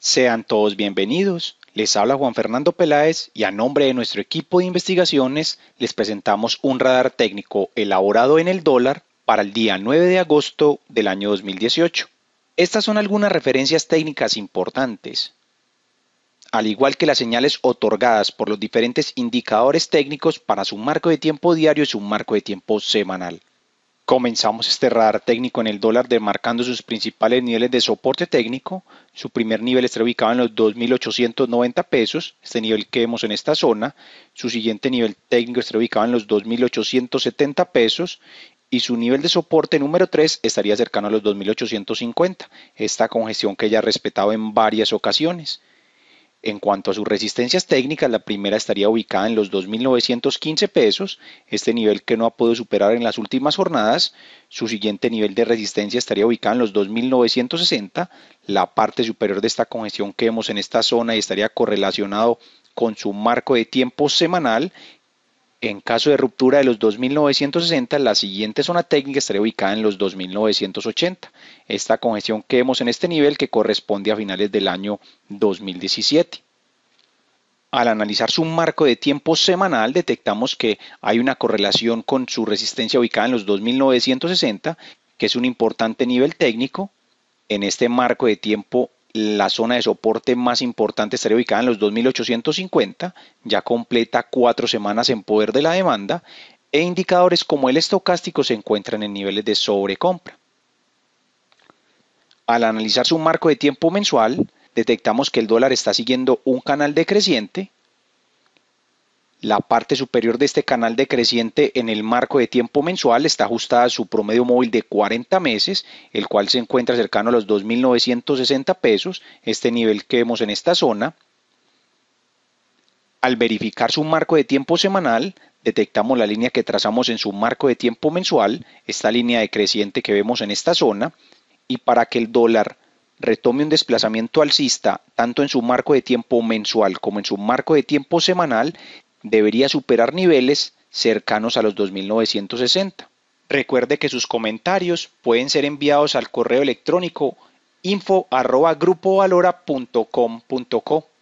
Sean todos bienvenidos. Les habla Juan Fernando Peláez y a nombre de nuestro equipo de investigaciones les presentamos un radar técnico elaborado en el dólar para el día 9 de agosto del año 2018. Estas son algunas referencias técnicas importantes. Al igual que las señales otorgadas por los diferentes indicadores técnicos para su marco de tiempo diario y su marco de tiempo semanal. Comenzamos este radar técnico en el dólar demarcando sus principales niveles de soporte técnico. Su primer nivel está ubicado en los 2.890 pesos, este nivel que vemos en esta zona. Su siguiente nivel técnico está ubicado en los 2.870 pesos y su nivel de soporte número 3 estaría cercano a los 2.850, esta congestión que ya ha respetado en varias ocasiones. En cuanto a sus resistencias técnicas, la primera estaría ubicada en los 2.915 pesos, este nivel que no ha podido superar en las últimas jornadas. Su siguiente nivel de resistencia estaría ubicado en los 2.960, la parte superior de esta congestión que vemos en esta zona y estaría correlacionado con su marco de tiempo semanal en caso de ruptura de los 2960, la siguiente zona técnica estaría ubicada en los 2980. Esta congestión que vemos en este nivel que corresponde a finales del año 2017. Al analizar su marco de tiempo semanal, detectamos que hay una correlación con su resistencia ubicada en los 2960, que es un importante nivel técnico. En este marco de tiempo la zona de soporte más importante estaría ubicada en los 2.850, ya completa cuatro semanas en poder de la demanda, e indicadores como el estocástico se encuentran en niveles de sobrecompra. Al analizar su marco de tiempo mensual, detectamos que el dólar está siguiendo un canal decreciente la parte superior de este canal decreciente en el marco de tiempo mensual está ajustada a su promedio móvil de 40 meses, el cual se encuentra cercano a los 2.960 pesos, este nivel que vemos en esta zona. Al verificar su marco de tiempo semanal, detectamos la línea que trazamos en su marco de tiempo mensual, esta línea decreciente que vemos en esta zona, y para que el dólar retome un desplazamiento alcista tanto en su marco de tiempo mensual como en su marco de tiempo semanal, debería superar niveles cercanos a los 2960. Recuerde que sus comentarios pueden ser enviados al correo electrónico info.grupovalora.com.co.